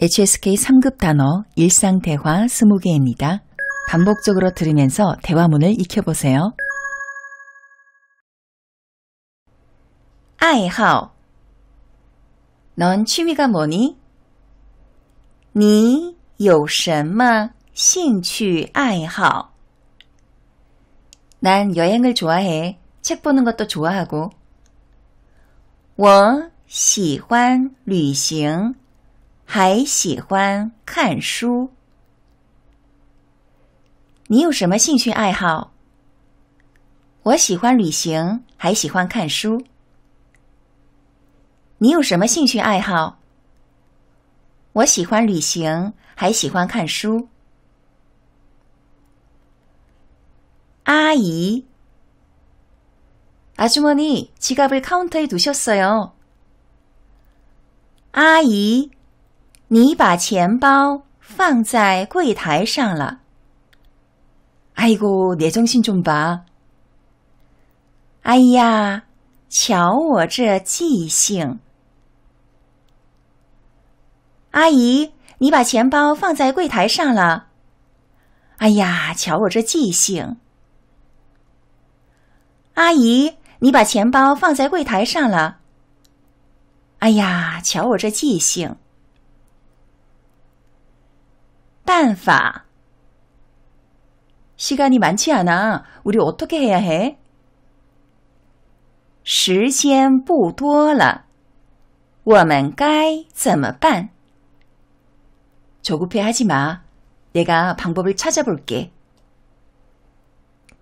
HSK 3급 단어 일상 대화 20개입니다. 반복적으로 들으면서 대화문을 익혀보세요. 아爱好.넌 취미가 뭐니? 你有什么兴趣爱好?난 여행을 좋아해. 책 보는 것도 좋아하고. 我喜欢旅行。还喜欢看书。你有什么兴趣爱好？我喜欢旅行，还喜欢看书。你有什么兴趣爱好？我喜欢旅行，还喜欢看书。阿姨，아주머니지갑을카운터에두셨어요아你把钱包放在柜台上了，哎哥，你中心中吧？哎呀，瞧我这记性！阿姨，你把钱包放在柜台上了，哎呀，瞧我这记性！阿姨，你把钱包放在柜台上了，哎呀，瞧我这记性！办法. 시간이 많지 않아. 우리 어떻게 해야 해? 时间不多了.我们该怎么办? 조급해 하지 마. 내가 방법을 찾아볼게.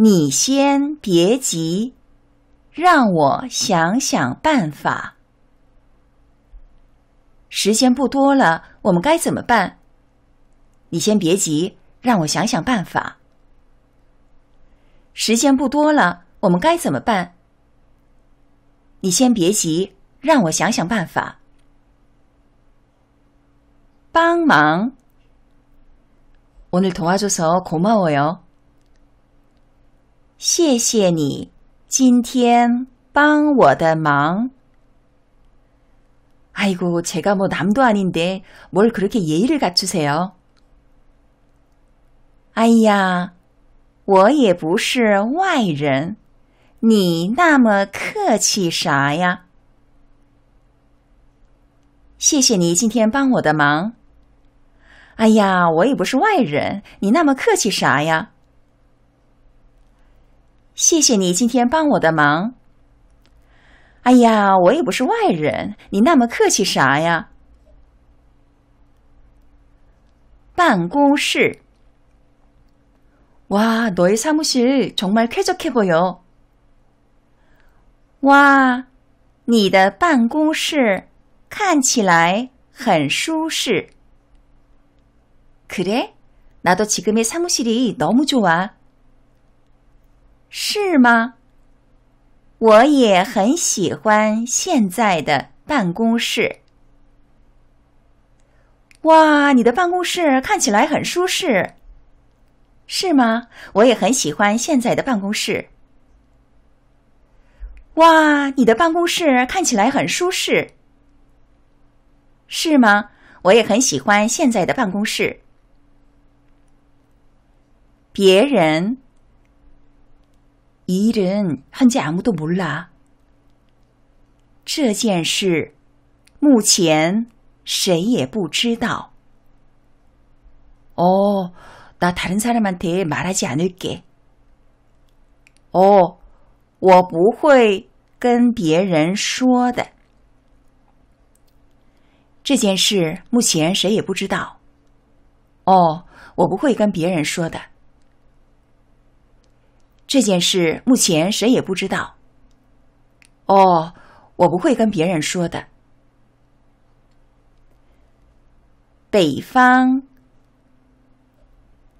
你先别急,让我想想办法.时间不多了,我们该怎么办?你先别急，让我想想办法。时间不多了，我们该怎么办？你先别急，让我想想办法。帮忙。谢谢你今天帮我的忙。哎呦，我这个男的也挺的，怎么这哎呀，我也不是外人，你那么客气啥呀？谢谢你今天帮我的忙。哎呀，我也不是外人，你那么客气啥呀？谢谢你今天帮我的忙。哎呀，我也不是外人，你那么客气啥呀？办公室。 와, 너의 사무실 정말 쾌적해 보여. 와, 你的办公室看起来很舒适. 그래? 나도 지금의 사무실이 너무 좋아. 是吗?我也很喜欢现在的办公室. 와, 你的办公室看起来很舒适.是吗？我也很喜欢现在的办公室。哇，你的办公室看起来很舒适。是吗？我也很喜欢现在的办公室。别人，이른현재아무도몰 라， 这件事目前谁也不知道。哦。나다른사람한테말하지않을 게。 哦，我不会跟别人说的。这件事目前谁也不知道。哦，我不会跟别人说的。这件事目前谁也不知道。哦，我不会跟别人说的。北方。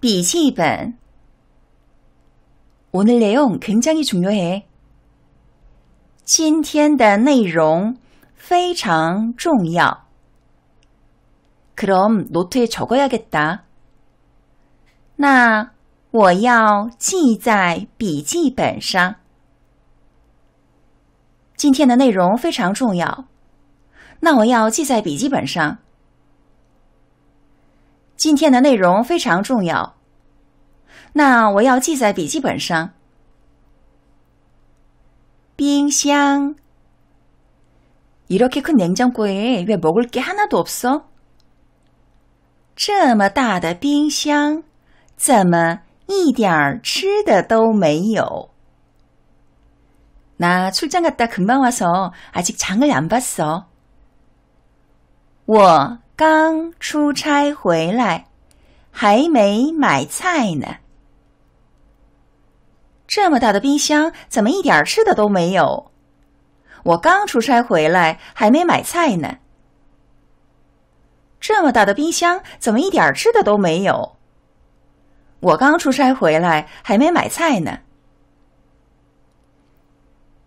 笔记本. 오늘 내용 굉장히 중요해. 今天的内容非常重要. 그럼 노트에 적어야겠다. 나我要记在笔记本上. 今天的内容非常重要。那我要记在笔记本上。今天的内容非常重要那我要记在笔记本上冰箱这么大的冰箱怎么一点儿吃的都没有拿出这个大可帽啊手而且长了两把锁我刚出差回来，还没买菜呢。这么大的冰箱，怎么一点吃的都没有？我刚出差回来，还没买菜呢。这么大的冰箱，怎么一点吃的都没有？我刚出差回来，还没买菜呢。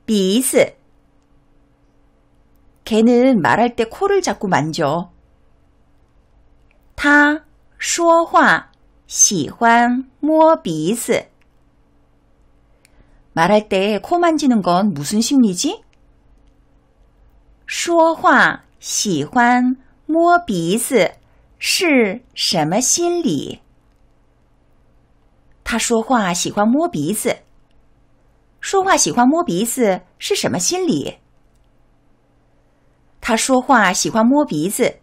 b 子，s 는말할때코를자꾸만져他说话喜欢摸鼻子，말할때코만지는건무슨심리지说话喜欢摸鼻子是什么心理？他说话喜欢摸鼻子，说话喜欢摸鼻子是什么心理？他说话喜欢摸鼻子。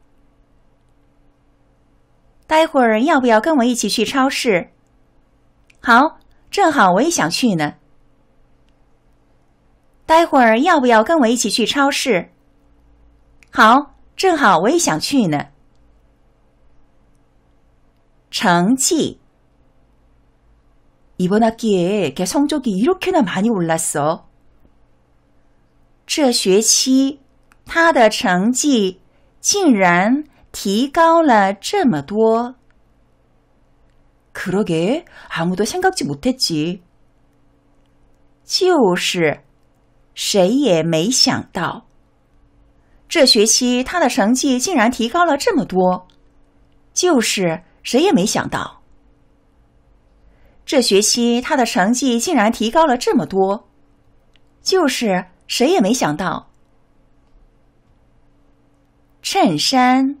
待会儿要不要跟我一起去超市？好，正好我也想去呢。待会儿要不要跟我一起去超市？好，正好我也想去呢。成绩。이번학기에걔성적이이렇게나많이올랐어这学期他的成绩竟然。提高了这么多，그러게아무도생각지못했지就是，谁也没想到，这学期他的成绩竟然提高了这么多。就是，谁也没想到，这学期他的成绩竟然提高了这么多。就是，谁也没想到，衬衫。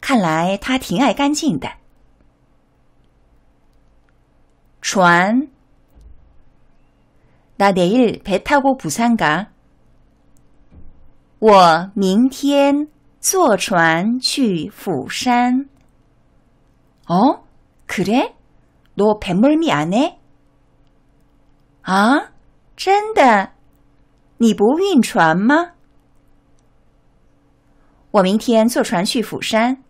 看来他挺爱干净的。船，내일배타고부산 가。 我明天坐船去釜山。어그래너배멀미안해아참다你不晕船吗？我明天坐船去釜山。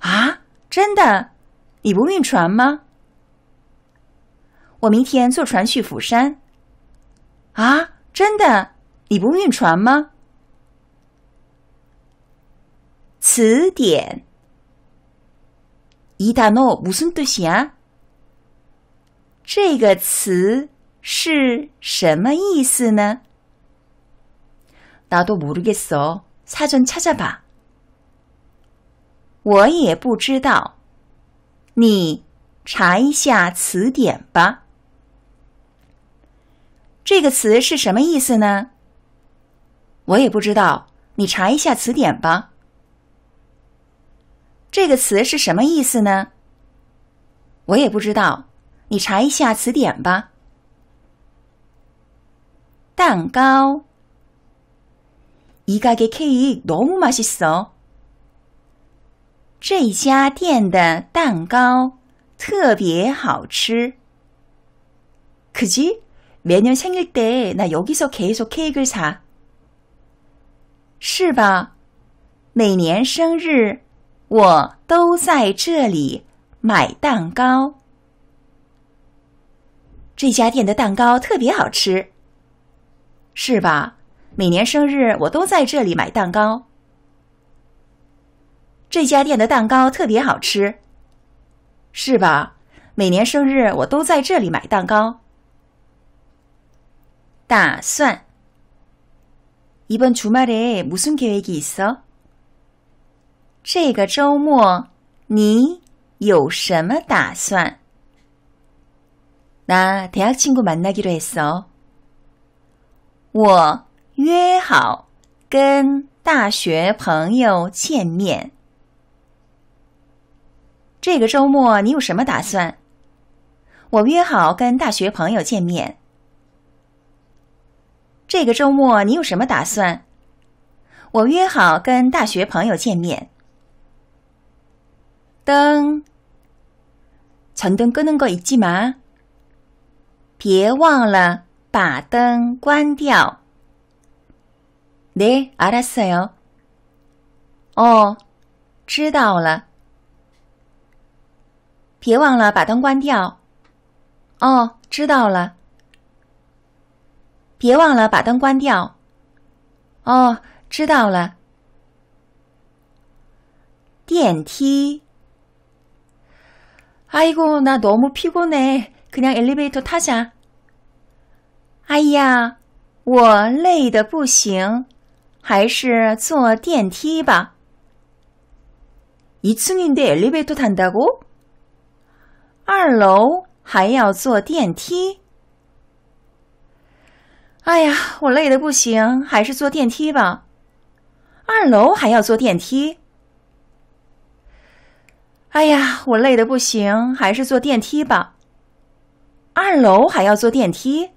啊，真的？你不晕船吗？我明天坐船去釜山。啊，真的？你不晕船吗？词典。이단어무슨뜻이 야？ 这个词是什么意思呢？나도모르겠어사전찾아봐我也不知道，你查一下词典吧。这个词是什么意思呢？我也不知道，你查一下词典吧。这个词是什么意思呢？我也不知道，你查一下词典吧。蛋糕，이가게케이크너무맛있어这家店的蛋糕特别好吃。可是，每年生日那有几说可以说开个茶，是吧？每年生日我都在这里买蛋糕。这家店的蛋糕特别好吃，是吧？每年生日我都在这里买蛋糕。这家店的蛋糕特别好吃，是吧？每年生日我都在这里买蛋糕。打算？이번주말에무슨계획이있어这个周末你有什么打算？나대학친구만나기로했어我约好跟大学朋友见面。这个周末你有什么打算？我约好跟大学朋友见面。这个周末你有什么打算？我约好跟大学朋友见面。灯。전등끄는거잊지마别忘了把灯关掉。네알았어요哦，知道了。别忘了把灯关掉。哦，知道了。别忘了把灯关掉。哦，知道了。电梯。아이구나너무피곤해그냥엘리베이터타下。哎呀，我累的不行，还是坐电梯吧。이층인데엘리베이터탄다고二楼还要坐电梯。哎呀，我累的不行，还是坐电梯吧。二楼还要坐电梯。哎呀，我累的不行，还是坐电梯吧。二楼还要坐电梯。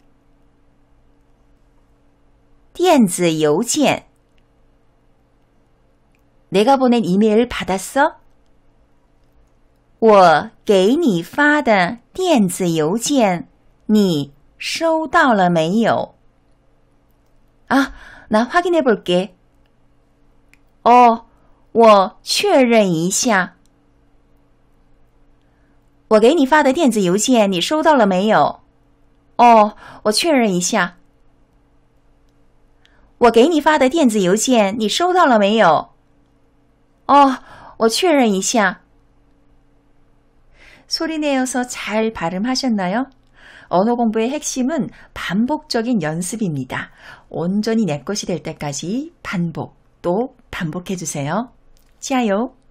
电子邮件。내가보낸이메일받았어我给你发的电子邮件，你收到了没有？啊，나확인해볼 게。 哦，我确认一下。我给你发的电子邮件，你收到了没有？哦，我确认一下。我给你发的电子邮件，你收到了没有？哦，我确认一下。 소리내어서 잘 발음하셨나요? 언어 공부의 핵심은 반복적인 연습입니다. 온전히 내 것이 될 때까지 반복 또 반복해 주세요. 치아요.